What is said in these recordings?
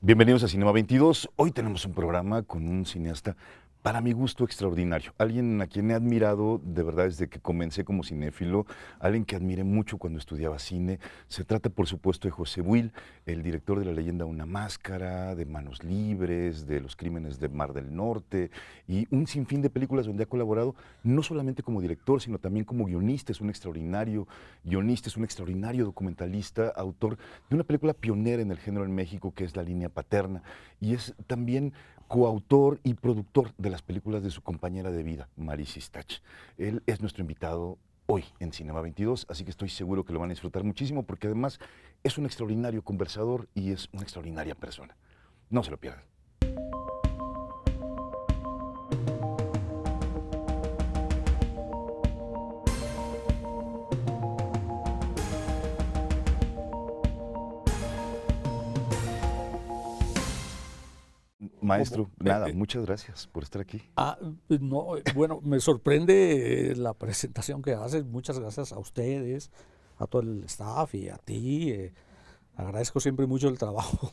Bienvenidos a Cinema 22. Hoy tenemos un programa con un cineasta para mi gusto extraordinario, alguien a quien he admirado de verdad desde que comencé como cinéfilo, alguien que admiré mucho cuando estudiaba cine. Se trata, por supuesto, de José Will, el director de la leyenda Una Máscara, de Manos Libres, de Los Crímenes de Mar del Norte y un sinfín de películas donde ha colaborado no solamente como director, sino también como guionista. Es un extraordinario guionista, es un extraordinario documentalista, autor de una película pionera en el género en México que es La Línea Paterna y es también coautor y productor de las películas de su compañera de vida, Mari stach Él es nuestro invitado hoy en Cinema 22, así que estoy seguro que lo van a disfrutar muchísimo porque además es un extraordinario conversador y es una extraordinaria persona. No se lo pierdan. Maestro, nada, eh, eh. muchas gracias por estar aquí. Ah, pues, no, eh, bueno, me sorprende la presentación que haces. Muchas gracias a ustedes, a todo el staff y a ti. agradezco siempre mucho el trabajo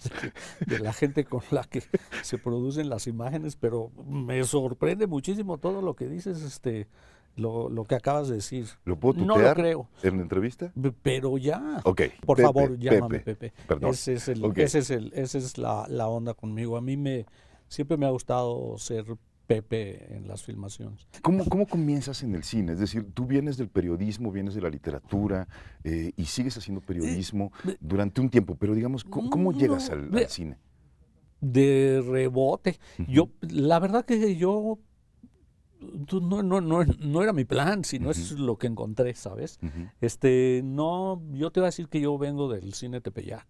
de, la gente con la que se producen las imágenes, pero me sorprende muchísimo todo lo que dices, este, lo, que acabas de decir. ¿Lo puedo No lo creo. ¿En la entrevista? Pero ya. Ok. Por favor, llámame Pepe. Perdón. Ese es el, esa es la onda conmigo. A mí me siempre me ha gustado ser Pepe en las filmaciones. ¿Cómo, ¿Cómo, comienzas en el cine? Es decir, tú vienes del periodismo, vienes de la literatura eh, y sigues haciendo periodismo eh, durante un tiempo, pero digamos, ¿cómo, llegas al, cine? De rebote. Yo, la verdad que yo no, no, no, era mi plan, sino es lo que encontré, ¿sabes? Este, no, yo te voy a decir que yo vengo del cine Tepeyac.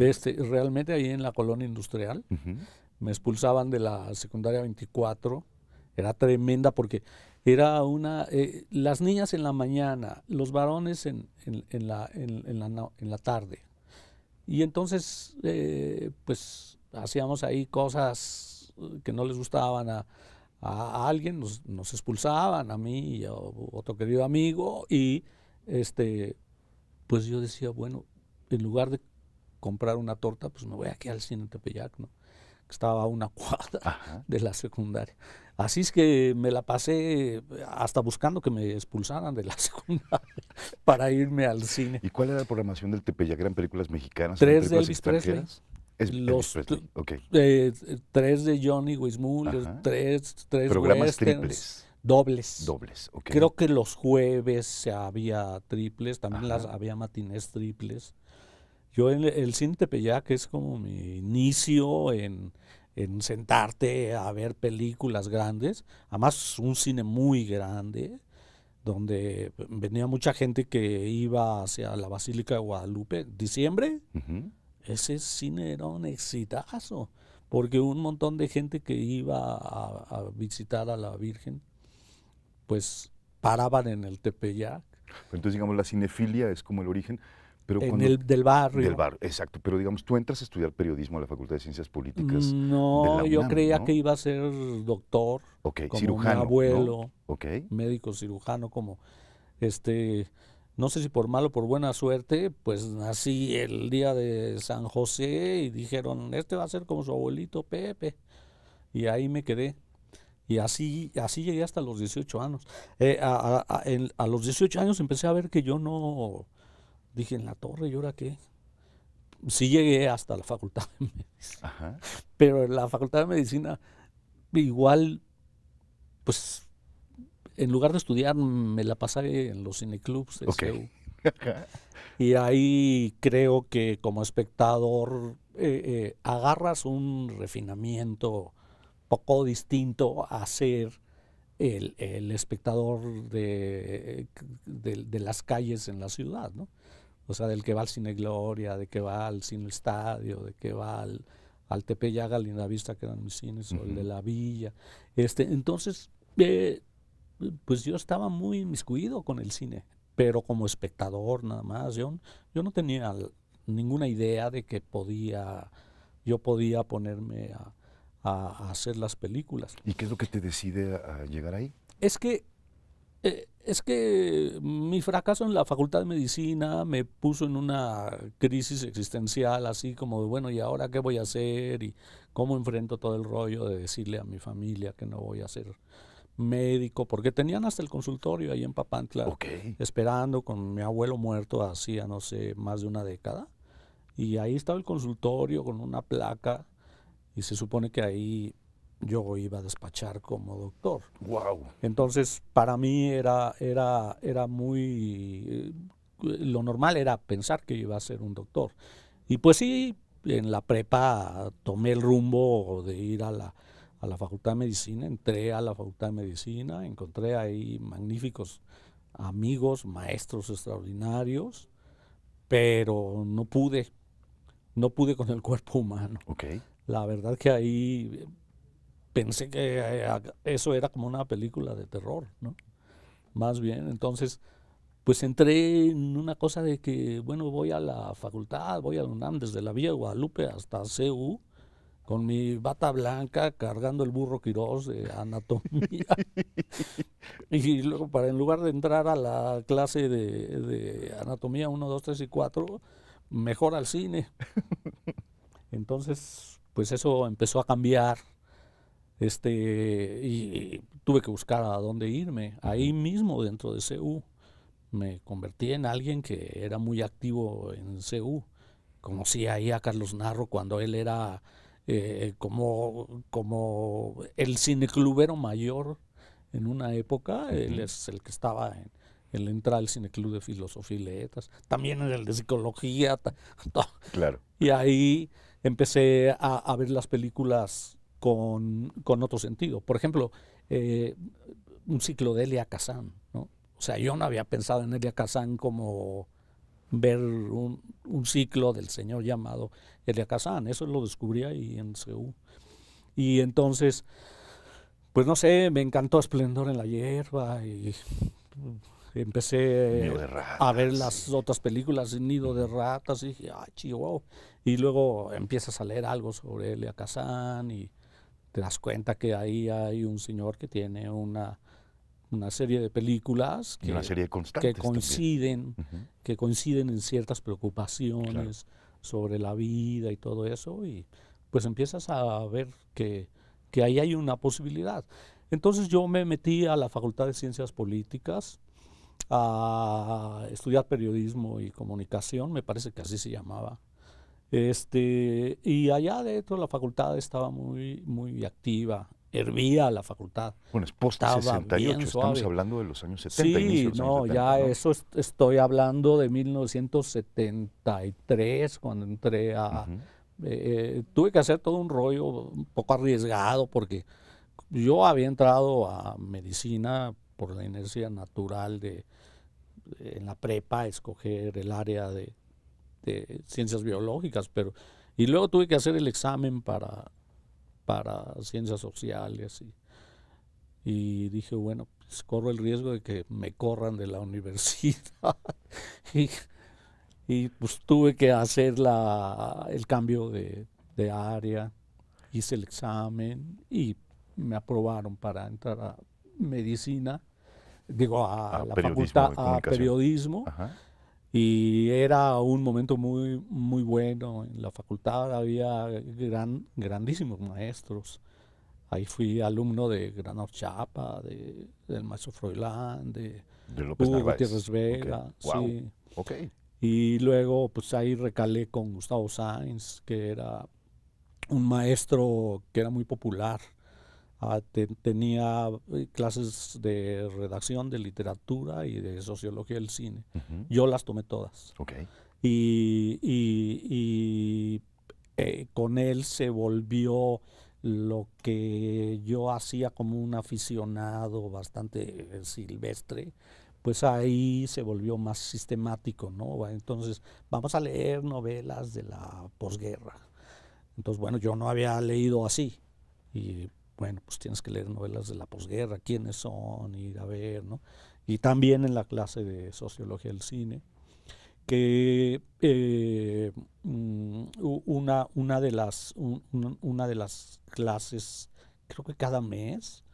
Este, realmente ahí en la colonia industrial. Me expulsaban de la secundaria 24. Era tremenda porque era una... Eh, las niñas en la mañana, los varones en, la, en la, tarde. Y entonces, eh, pues, hacíamos ahí cosas eh, que no les gustaban a, alguien, nos, expulsaban, a mí y a otro querido amigo, y este, pues yo decía, bueno, en lugar de comprar una torta, pues me voy aquí al cine un Tepeyac, ¿no? estaba una cuadra de la secundaria. Así es que me la pasé eh, hasta buscando que me expulsaran de la secundaria para irme al cine. ¿Y cuál era la programación del Tepeyac? ¿Eran películas mexicanas? Tres de Elvis Presley. los eh, tres de Johnny tres, tres Programas triples. Dobles. Dobles, Creo que los jueves había triples, también las había matines triples. Yo en el, cine Tepeyac es como mi inicio en, sentarte a ver películas grandes, además un cine muy grande, donde venía mucha gente que iba hacia la Basílica de Guadalupe, diciembre, ese cine era un exitazo, porque un montón de gente que iba a, visitar a la Virgen, pues paraban en el Tepeyac. entonces, digamos, la cinefilia es como el origen en el, del barrio. Del barrio, exacto. Pero digamos, tú entras a estudiar periodismo a la Facultad de Ciencias Políticas. No, yo creía que iba a ser doctor. Ok, como cirujano. abuelo. ¿no? Médico cirujano, como este. No sé si por malo o por buena suerte, pues nací el día de San José y dijeron, este va a ser como su abuelito Pepe. Y ahí me quedé. Y así, así llegué hasta los 18 años. Eh, a los 18 años empecé a ver que yo no, Dije, en la torre, ¿y ahora qué? Sí llegué hasta la facultad de medicina. Pero en la facultad de medicina, igual, pues, en lugar de estudiar, me la pasé en los cineclubs. y ahí creo que como espectador eh, eh, agarras un refinamiento poco distinto a ser el, espectador de, las calles en la ciudad, ¿no? O sea, del que va al Cine Gloria, de que va al Cine Estadio, de que va al, al Tepeyaga, Vista, que eran mis cines, o el de la Villa. Este, entonces, eh, pues yo estaba muy inmiscuido con el cine, pero como espectador nada más. Yo, no tenía ninguna idea de que podía, yo podía ponerme a, a hacer las películas. ¿Y qué es lo que te decide a llegar ahí? Es que eh, es que mi fracaso en la facultad de medicina me puso en una crisis existencial, así como de, bueno, ¿y ahora qué voy a hacer? ¿Y cómo enfrento todo el rollo de decirle a mi familia que no voy a ser médico? Porque tenían hasta el consultorio ahí en Papantla, esperando con mi abuelo muerto hacía, no sé, más de una década. Y ahí estaba el consultorio con una placa y se supone que ahí yo iba a despachar como doctor. Wow. Entonces, para mí era, era, era muy... Eh, lo normal era pensar que iba a ser un doctor. Y pues sí, en la prepa tomé el rumbo de ir a la, Facultad de Medicina, entré a la Facultad de Medicina, encontré ahí magníficos amigos, maestros extraordinarios, pero no pude, no pude con el cuerpo humano. La verdad que ahí pensé que eh, eso era como una película de terror, ¿no? Más bien, entonces, pues entré en una cosa de que, bueno, voy a la facultad, voy a la UNAM desde la Vía Guadalupe hasta CU, con mi bata blanca, cargando el burro Quirós de anatomía. y luego, para en lugar de entrar a la clase de, de anatomía 1, 2, 3 y 4, mejor al cine. Entonces, pues eso empezó a cambiar, este, y, tuve que buscar a dónde irme. Ahí mismo dentro de CU me convertí en alguien que era muy activo en CU. Conocí ahí a Carlos Narro cuando él era eh, como, como el cineclubero mayor en una época. Él es el que estaba en, el entrada al cineclub de filosofía y letras, también en el de psicología. Claro. Y ahí empecé a, a ver las películas con, otro sentido. Por ejemplo, eh, un ciclo de Elia Kazan. O sea, yo no había pensado en Elia Kazan como ver un, ciclo del señor llamado Elia Kazan. Eso lo descubrí ahí en Seúl. Y entonces, pues no sé, me encantó Esplendor en la Hierba y empecé a ver las otras películas, Nido de Ratas, y dije, ay chihuahua. Y luego empiezas a leer algo sobre Elia Kazan y te das cuenta que ahí hay un señor que tiene una, serie de películas que, coinciden, que coinciden en ciertas preocupaciones sobre la vida y todo eso, y pues empiezas a ver que, que ahí hay una posibilidad. Entonces yo me metí a la Facultad de Ciencias Políticas a estudiar periodismo y comunicación, me parece que así se llamaba. Este, y allá dentro la facultad estaba muy, muy activa, hervía la facultad. Bueno, es post estamos hablando de los años 70. Sí, no, ya eso estoy hablando de 1973, cuando entré a... Eh, eh, tuve que hacer todo un rollo un poco arriesgado porque yo había entrado a medicina por la inercia natural de en la prepa escoger el área de ciencias biológicas, pero y luego tuve que hacer el examen para, para ciencias sociales y, dije, bueno, pues corro el riesgo de que me corran de la universidad y, pues tuve que hacer la, el cambio de, área, hice el examen y me aprobaron para entrar a medicina digo, a, la facultad, a periodismo. Ajá. Y era un momento muy, muy bueno. En la facultad había gran, grandísimos maestros. Ahí fui alumno de Granor Chapa, de, del maestro Froilán, de, López Gutiérrez Vega. Y luego, pues ahí recalé con Gustavo Sainz, que era un maestro que era muy popular Ah, tenía eh, clases de redacción, de literatura y de sociología del cine. Yo las tomé todas. Okay. Y, eh, con él se volvió lo que yo hacía como un aficionado bastante eh, silvestre, pues ahí se volvió más sistemático, ¿no? Entonces, vamos a leer novelas de la posguerra. Entonces, bueno, yo no había leído así, y bueno, pues tienes que leer novelas de la posguerra, quiénes son, ir a ver, ¿no? Y también en la clase de sociología del cine, que eh, mm, una, una, de las, una de las clases, creo que cada mes,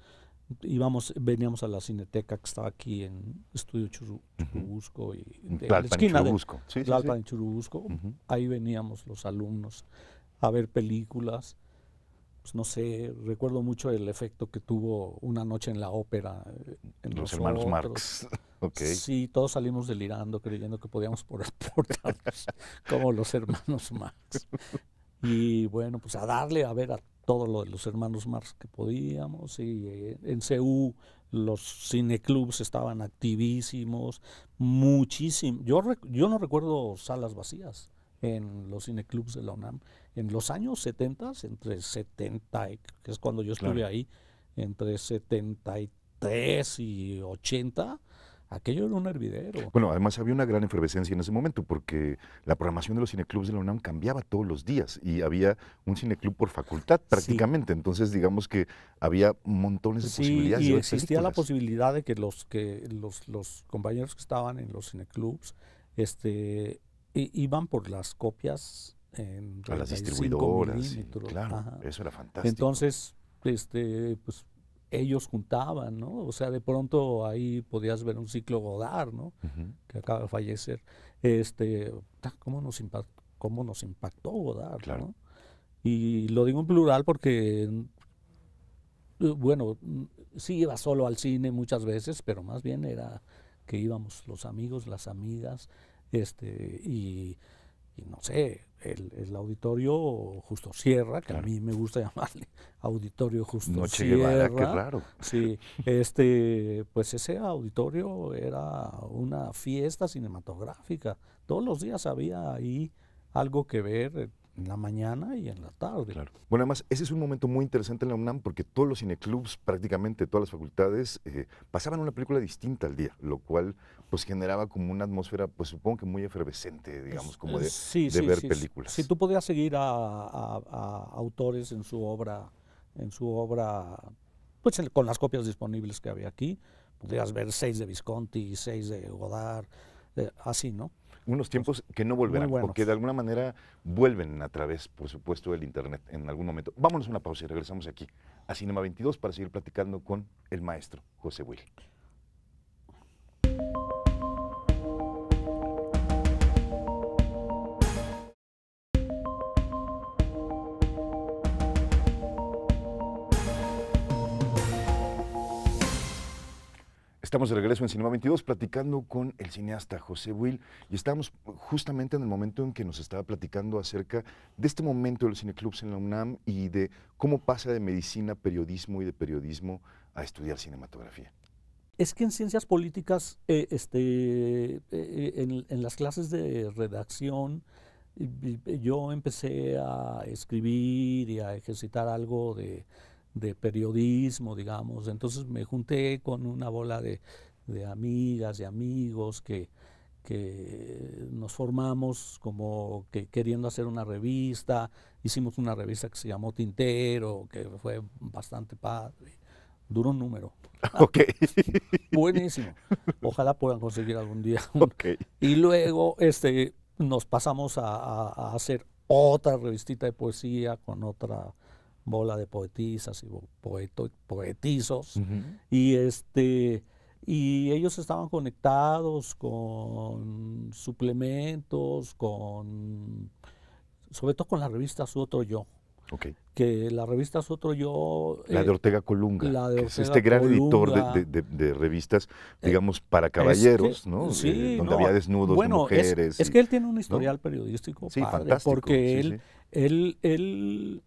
íbamos, veníamos a la cineteca que estaba aquí en Estudio Churubusco, y en la esquina de Churubusco, ahí veníamos los alumnos a ver películas pues no sé, recuerdo mucho el efecto que tuvo una noche en la ópera. Eh, en los, hermanos Marx. Sí, todos salimos delirando creyendo que podíamos portal como los hermanos Marx. Y bueno, pues a darle a ver a todo lo de los hermanos Marx que podíamos. Y eh, en CU los cineclubs estaban activísimos, muchísimo. Yo, yo no recuerdo salas vacías en los cineclubs de la UNAM. En los años 70, entre 70, que es cuando yo estuve ahí, entre 73 y 80, aquello era un hervidero. Bueno, además había una gran efervescencia en ese momento porque la programación de los cineclubs de la UNAM cambiaba todos los días y había un cineclub por facultad prácticamente, entonces digamos que había montones de posibilidades. Y existía la posibilidad de que los que los, los compañeros que estaban en los cineclubs este, iban por las copias en a las distribuidoras, claro, eso era fantástico. Entonces, este, pues ellos juntaban, ¿no? O sea, de pronto ahí podías ver un ciclo Godard, ¿no? Que acaba de fallecer. Este, ¿cómo nos impactó, cómo nos impactó Godard, ¿no? Y lo digo en plural porque, bueno, sí iba solo al cine muchas veces, pero más bien era que íbamos los amigos, las amigas, este, y, no sé, el, auditorio Justo Sierra, que a mí me gusta llamarle auditorio Justo Sierra. raro. Sí, este, pues ese auditorio era una fiesta cinematográfica. Todos los días había ahí algo que ver, en la mañana y en la tarde. Claro. Bueno, además, ese es un momento muy interesante en la UNAM porque todos los cineclubs, prácticamente todas las facultades, eh, pasaban una película distinta al día, lo cual pues generaba como una atmósfera, pues supongo que muy efervescente, digamos, como de, eh, ver películas. Si tú podías seguir a, autores en su obra, en su obra, pues con las copias disponibles que había aquí, podías ver seis de Visconti, seis de Godard, eh, así, ¿no? unos tiempos que no volverán, porque de alguna manera vuelven a través, por supuesto, del Internet en algún momento. Vámonos a una pausa y regresamos aquí a Cinema 22 para seguir platicando con el maestro José Will. Estamos de regreso en Cinema 22 platicando con el cineasta José Will y estamos justamente en el momento en que nos estaba platicando acerca de este momento de los cineclubs en la UNAM y de cómo pasa de medicina, periodismo y de periodismo a estudiar cinematografía. Es que en ciencias políticas, eh, este, eh, en, las clases de redacción, yo empecé a escribir y a ejercitar algo de de periodismo, digamos. Entonces me junté con una bola de, amigas, de amigos que, nos formamos como que queriendo hacer una revista, hicimos una revista que se llamó Tintero, que fue bastante padre, Duro un número. Ok. Buenísimo. Ojalá puedan conseguir algún día. ok, Y luego este, nos pasamos a, a hacer otra revistita de poesía con otra bola de poetisas y poetizos. Y este y ellos estaban conectados con suplementos, con sobre todo con la revista Su Otro Yo. Que la revista Otro Yo... La de eh, Ortega Colunga, es este gran editor de, revistas, eh, digamos, para caballeros, eh, ¿no? donde había desnudos, de mujeres. Es, que él tiene un historial periodístico padre, porque él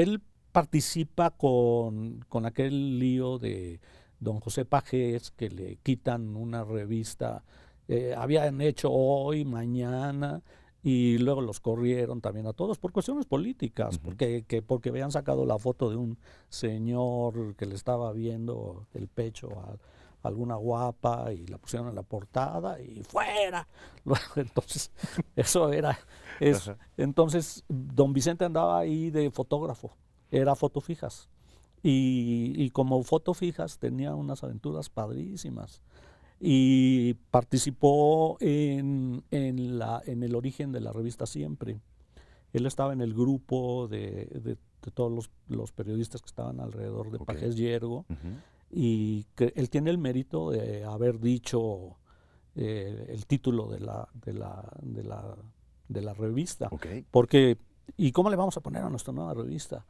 él participa con, aquel lío de don José Pajés, que le quitan una revista, eh, habían hecho hoy, mañana, y luego los corrieron también a todos por cuestiones políticas, porque, que, porque habían sacado la foto de un señor que le estaba viendo el pecho a alguna guapa y la pusieron en la portada y fuera. Entonces, eso era. entonces, don Vicente andaba ahí de fotógrafo, era foto fijas. Y, como foto fijas tenía unas aventuras padrísimas. Y participó en, en, la, en el origen de la revista Siempre. Él estaba en el grupo de, de, todos los, periodistas que estaban alrededor de pajes Pajés Yergo y él tiene el mérito de haber dicho eh, el título de la, de la, revista. Porque, ¿y cómo le vamos a poner a nuestra nueva revista?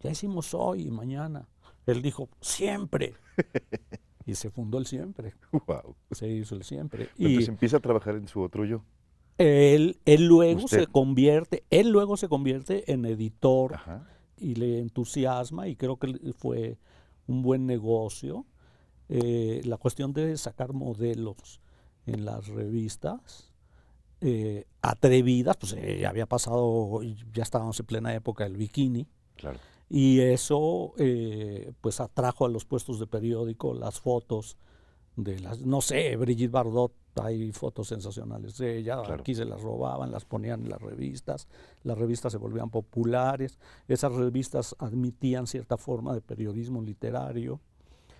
Ya hicimos hoy y mañana. Él dijo, siempre. y se fundó el siempre. Se hizo el siempre. Entonces y empieza a trabajar en su otro yo. Él, él luego se convierte, él luego se convierte en editor y le entusiasma y creo que fue un buen negocio. Eh, la cuestión de sacar modelos en las revistas eh, atrevidas, pues eh, había pasado, ya estábamos en plena época del bikini. Claro. Y eso pues atrajo a los puestos de periódico las fotos de las, no sé, Brigitte Bardot, hay fotos sensacionales de ella, aquí se las robaban, las ponían en las revistas, las revistas se volvían populares, esas revistas admitían cierta forma de periodismo literario.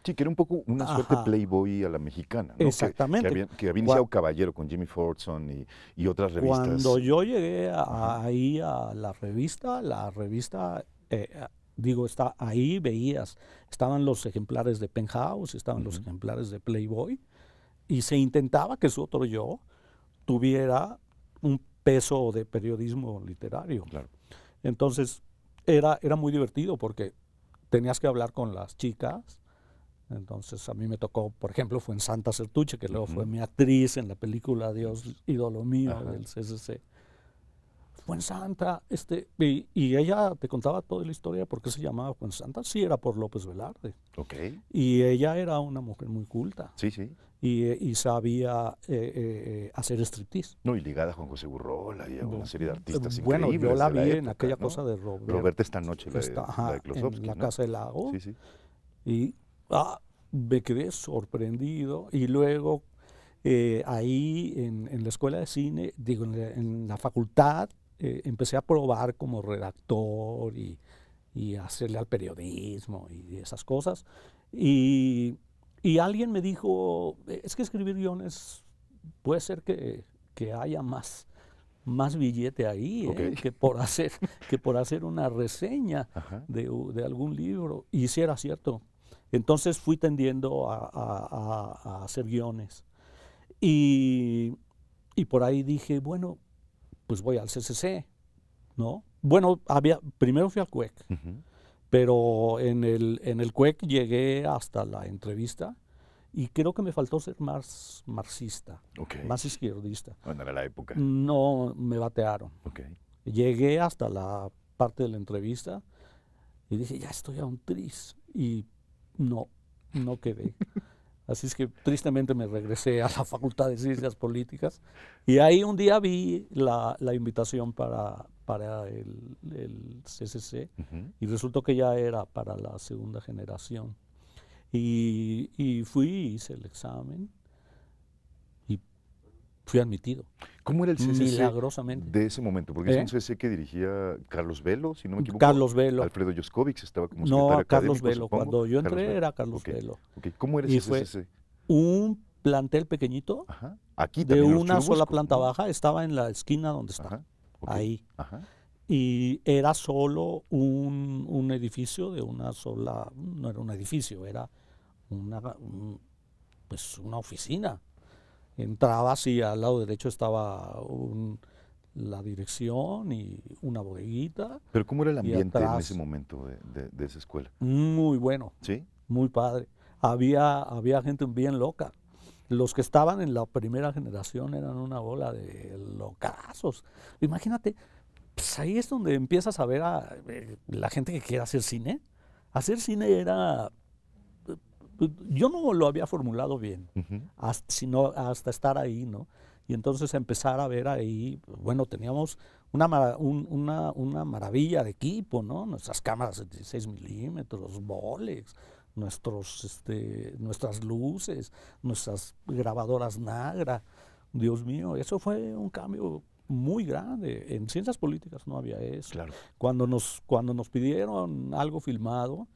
Sí, que era un poco una suerte Playboy a la mexicana. Exactamente. Que, había, iniciado Caballero con Jimmy Fordson y, otras revistas. Cuando yo llegué ahí a la revista, la revista eh, Digo, está, ahí veías, estaban los ejemplares de Penthouse, estaban los ejemplares de Playboy, y se intentaba que su otro yo tuviera un peso de periodismo literario. Entonces, era, era muy divertido porque tenías que hablar con las chicas. Entonces, a mí me tocó, por ejemplo, fue en Santa Sertuche, que luego fue mi actriz en la película Dios, ídolo mío, del CCC. Juan Santa, este, y, ella te contaba toda la historia por qué se llamaba Juan Santa, sí era por López Velarde. Ok. Y ella era una mujer muy culta. Sí, sí. Y, sabía eh, eh, eh, hacer striptease. No, y ligada con José Burrola y una serie de artistas bueno, increíbles. yo la vi en aquella cosa de Robert. esta noche, la, de, la En la Casa del Lago. Sí, sí. Y ah, me quedé sorprendido. Y luego ahí en, la escuela de cine, digo, en la facultad eh, empecé a probar como redactor y, y, hacerle al periodismo y esas cosas. Y, y, alguien me dijo, eh, es que escribir guiones puede ser que, que haya más, más billete ahí ¿eh? que, por hacer, que por hacer una reseña de, de, algún libro. Y si era cierto. Entonces fui tendiendo a, a, a hacer guiones. Y, y, por ahí dije, bueno, pues voy al CCC, ¿no? Bueno, había, primero fui al CUEC, e pero en el, en el CUEC e llegué hasta la entrevista y creo que me faltó ser más marxista, más izquierdista. Bueno, era la época. No, me batearon. Llegué hasta la parte de la entrevista y dije, ya estoy a un tris. Y no, no quedé. Así es que tristemente me regresé a la Facultad de Ciencias Políticas y ahí un día vi la, invitación para, el, CCC y resultó que ya era para la segunda generación. Y, y fui, hice el examen fui admitido. ¿Cómo era el CCC Milagrosamente. de ese momento? Porque es ¿Eh? un CCC que dirigía Carlos Velo, si no me equivoco. Carlos Velo. Alfredo Joskovic estaba como secretario No, Carlos Velo. Cuando yo entré era Carlos Velo. ¿Cómo era ese CCC? un plantel pequeñito Ajá. Aquí de una sola planta baja. Estaba en la esquina donde está. Ahí. Ajá. Y era solo un, edificio de una sola... No era un edificio, era una, pues una oficina entrabas y al lado derecho estaba la dirección y una bodeguita. ¿Pero cómo era el ambiente en ese momento de, esa escuela? Muy bueno. ¿Sí? Muy padre. Había, había gente bien loca. Los que estaban en la primera generación eran una bola de locazos. Imagínate, pues ahí es donde empiezas a ver a eh, la gente que quiere hacer cine. Hacer cine era pues, yo no lo había formulado bien, sino hasta estar ahí, ¿no? Y entonces empezar a ver ahí, pues, bueno, teníamos una, una, maravilla de equipo, ¿no? Nuestras cámaras de 16 milímetros, los nuestros, este, nuestras luces, nuestras grabadoras Nagra. Dios mío, eso fue un cambio muy grande. En ciencias políticas no había eso. Cuando, cuando nos pidieron algo filmado,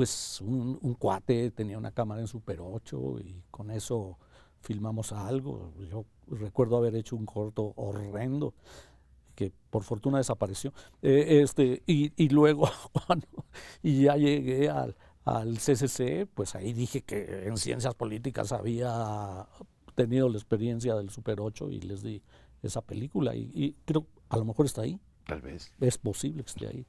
pues un, cuate tenía una cámara en Super 8 y con eso filmamos algo. Yo recuerdo haber hecho un corto horrendo que por fortuna desapareció. Eh, este, y, y luego, cuando y ya llegué al, CCC, pues ahí dije que en ciencias políticas había tenido la experiencia del Super 8 y les di esa película. Y, y creo, a lo mejor está ahí. Tal vez. Es posible que esté ahí.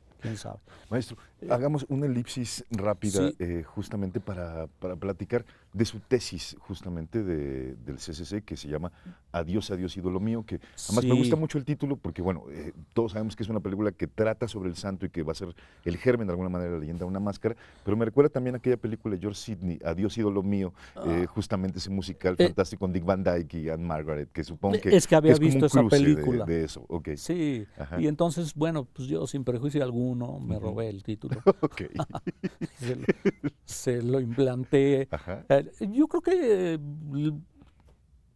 Maestro, hagamos una elipsis rápida eh, justamente para, para platicar de su tesis justamente de, del CCC que se llama Adiós, adiós, ídolo mío, que además me gusta mucho el título porque, bueno, eh, todos sabemos que es una película que trata sobre el santo y que va a ser el germen de alguna manera, de la leyenda una máscara, pero me recuerda también aquella película de George Sidney, Adiós, ídolo mío, eh, ah. justamente ese musical eh. fantástico con Dick Van Dyke y Anne Margaret, que supongo que es que había visto esa película. De, eso, okay. Sí, y entonces, bueno, pues yo sin prejuicio alguno me robé el título. ok. se lo implanté. Eh, yo creo que eh,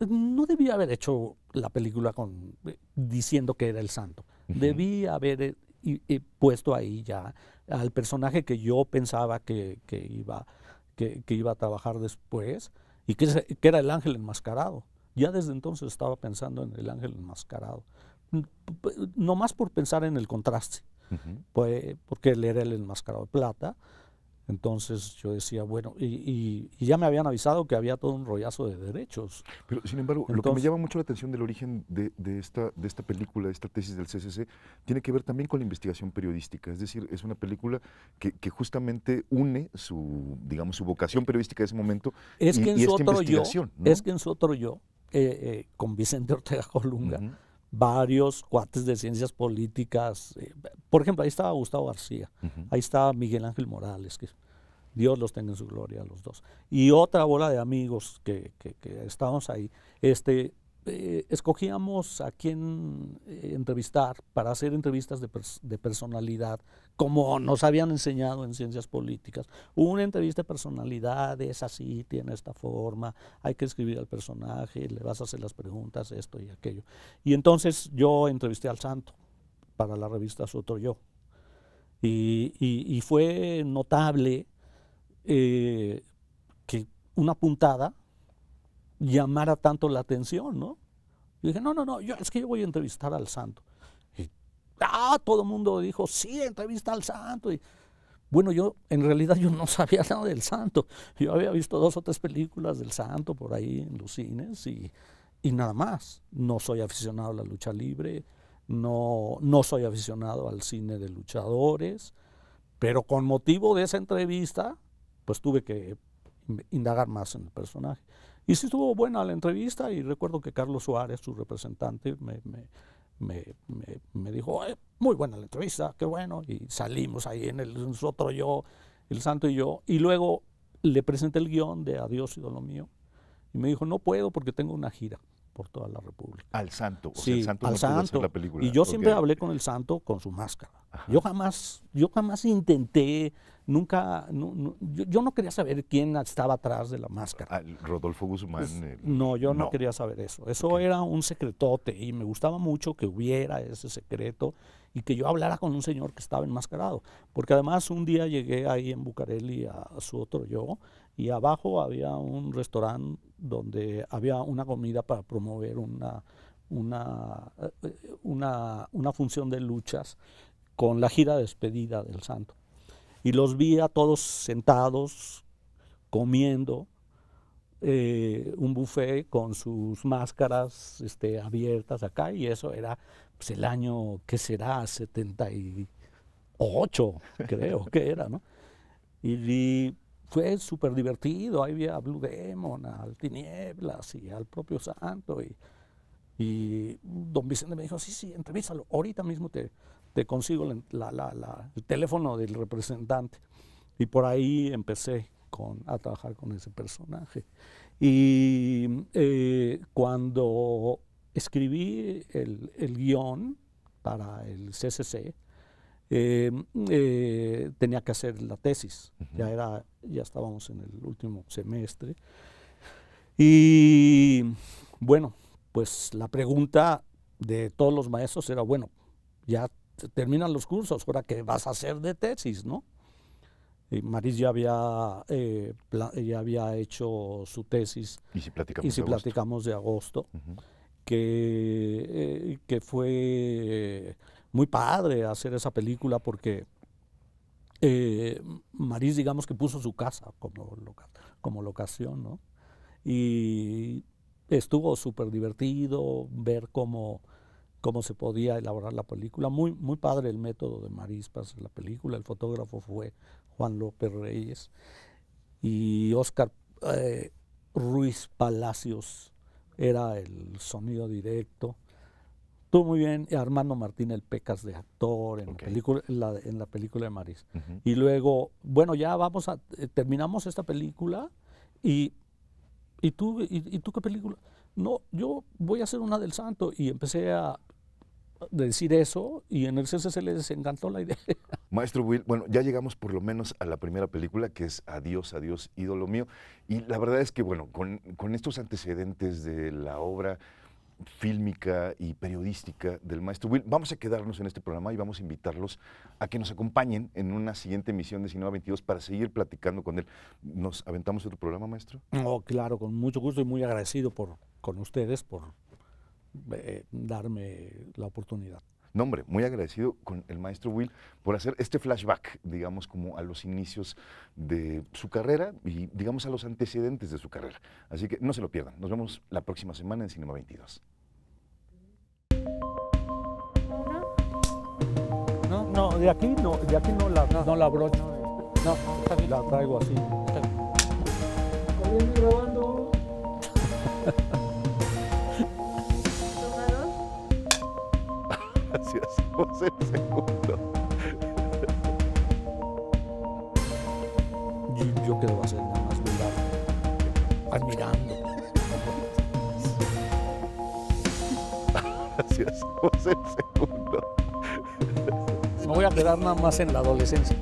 no debía haber hecho la película con eh, diciendo que era el santo. debía haber puesto ahí ya al personaje que yo pensaba que, iba, que, iba a trabajar después y que, era el ángel enmascarado. Ya desde entonces estaba pensando en el ángel enmascarado. Mm, no más por pensar en el contraste, pues, porque él era el enmascarado de plata entonces yo decía, bueno, y, ya me habían avisado que había todo un rollazo de derechos. Pero sin embargo, lo que me llama mucho la atención del origen de, esta, de esta película, de esta tesis del CCC, tiene que ver también con la investigación periodística. Es decir, es una película que, justamente une su, digamos, su vocación periodística de ese momento es y, que su esta investigación. Yo, Es que en su otro yo, eh, eh, con Vicente Ortega Colunga, varios cuates de ciencias políticas. Eh, por ejemplo, ahí estaba Gustavo García, ahí estaba Miguel Ángel Morales, que Dios los tenga en su gloria los dos. Y otra bola de amigos que, que, que estábamos ahí. Este, eh, escogíamos a quién eh, entrevistar para hacer entrevistas de, personalidad, como nos habían enseñado en ciencias políticas. Una entrevista de personalidad es así, tiene esta forma, hay que escribir al personaje, le vas a hacer las preguntas, esto y aquello. Y entonces yo entrevisté al santo para la revista Soto Yo. Y, fue notable eh, que una puntada llamara tanto la atención, ¿no? dije, no, no, no, yo, es que yo voy a entrevistar al santo. Y ah, todo el mundo dijo, sí, entrevista al santo. Y, bueno, yo en realidad yo no sabía nada del santo. Yo había visto dos o tres películas del santo por ahí en los cines y, y nada más. No soy aficionado a la lucha libre, no, no soy aficionado al cine de luchadores, pero con motivo de esa entrevista, pues tuve que indagar más en el personaje. Y sí estuvo buena la entrevista y recuerdo que Carlos Suárez, su representante, me, dijo, muy buena la entrevista, qué bueno. Y salimos ahí en el nosotros yo, el santo y yo. Y luego le presenté el guión de Adiós, ídolo mío. Y me dijo, no puedo porque tengo una gira por toda la República. Al santo, o sí, sea, el santo al santo. la película. Y yo siempre hablé con el santo con su máscara. Yo jamás, yo jamás intenté, nunca, yo, no quería saber quién estaba atrás de la máscara. Rodolfo Guzmán. No, yo no. quería saber eso. Eso era un secretote y me gustaba mucho que hubiera ese secreto y que yo hablara con un señor que estaba enmascarado. Porque además un día llegué ahí en Bucareli y a su otro yo y abajo había un restaurante donde había una comida para promover una, eh, una, una, función de luchas con la gira despedida del santo. Y los vi a todos sentados, comiendo, eh, un buffet con sus máscaras este, abiertas acá, y eso era pues, el año, ¿qué será? 78, creo que era, ¿no? Y, vi fue súper divertido. Ahí vi a Blue Demon, al Tinieblas y al propio Santo. Y, don Vicente me dijo, sí, sí, entrevísalo Ahorita mismo te, te consigo el teléfono del representante. Y por ahí empecé con, a trabajar con ese personaje. Y eh, cuando escribí el guión para el CCC, eh, eh, tenía que hacer la tesis. ya, era, ya estábamos en el último semestre. Y bueno, pues la pregunta de todos los maestros era, bueno, ya terminan los cursos, ahora que vas a hacer de tesis, ¿no? Y Maris ya había, eh, ya había hecho su tesis. Y si platicamos, y si de, platicamos agosto? de agosto, que, que fue muy padre hacer esa película porque eh, Maris, digamos que puso su casa como, como locación, ¿no? Y estuvo súper divertido ver cómo, se podía elaborar la película. Muy, muy padre el método de Maris para hacer la película. El fotógrafo fue Juan López Reyes y Oscar eh, Ruiz Palacios era el sonido directo tú muy bien eh, Armando Martín el Pecas de actor en, la, película, en, la, película de Maris. Y luego, bueno, ya vamos a, eh, terminamos esta película y, y tú, y, tú qué película? No, yo voy a hacer una del santo y empecé a decir eso y en el CCC les encantó la idea. Maestro Will, bueno, ya llegamos por lo menos a la primera película que es Adiós, adiós, ídolo mío. Y la verdad es que, bueno, con, con estos antecedentes de la obra fílmica y periodística del maestro Will. Vamos a quedarnos en este programa y vamos a invitarlos a que nos acompañen en una siguiente emisión de Cinema 22 para seguir platicando con él. ¿Nos aventamos otro programa, maestro? Oh, claro, con mucho gusto y muy agradecido por, con ustedes por eh, darme la oportunidad. No, hombre, muy agradecido con el maestro Will por hacer este flashback, digamos, como a los inicios de su carrera y, digamos, a los antecedentes de su carrera. Así que no se lo pierdan. Nos vemos la próxima semana en Cinema 22. No, no, de aquí no, de aquí no la, no. la brocho. No, eh, La traigo así. grabando? ¡Gracias, por el segundo. Yo, yo quedo a hacer nada más mirando, admirando. ¡Gracias, por el segundo. Me voy a quedar nada más en la adolescencia.